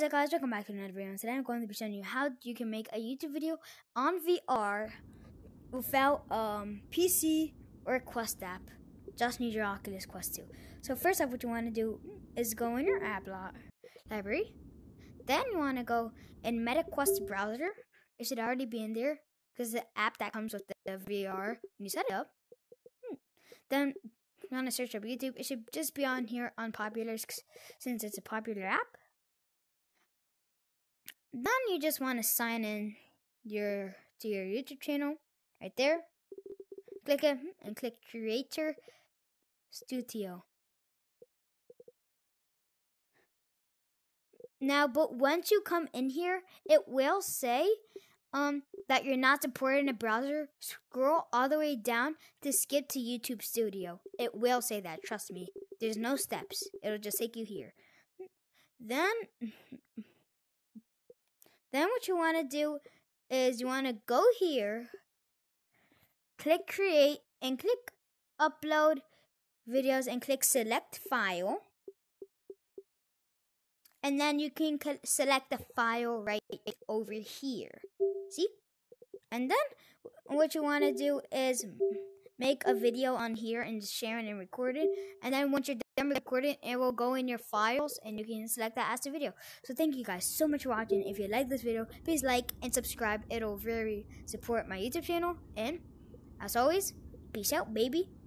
Hey guys, welcome back to another video, and today I'm going to be showing you how you can make a YouTube video on VR without um, PC or Quest app. Just need your Oculus Quest 2. So first off, what you want to do is go in your app library. Then you want to go in MetaQuest browser. It should already be in there because the app that comes with the VR when you set it up. Hmm. Then you want to search up YouTube. It should just be on here on Populars since it's a popular app. Then you just want to sign in your to your YouTube channel right there. Click it and click Creator Studio. Now, but once you come in here, it will say um that you're not supported in a browser. Scroll all the way down to skip to YouTube Studio. It will say that, trust me. There's no steps. It'll just take you here. Then then what you want to do is you want to go here, click create and click upload videos and click select file. And then you can select the file right over here. See? And then what you want to do is make a video on here and share it and record it. And then once you're done recording, it will go in your files and you can select that as a video. So thank you guys so much for watching. If you like this video, please like and subscribe. It'll very support my YouTube channel. And as always, peace out, baby.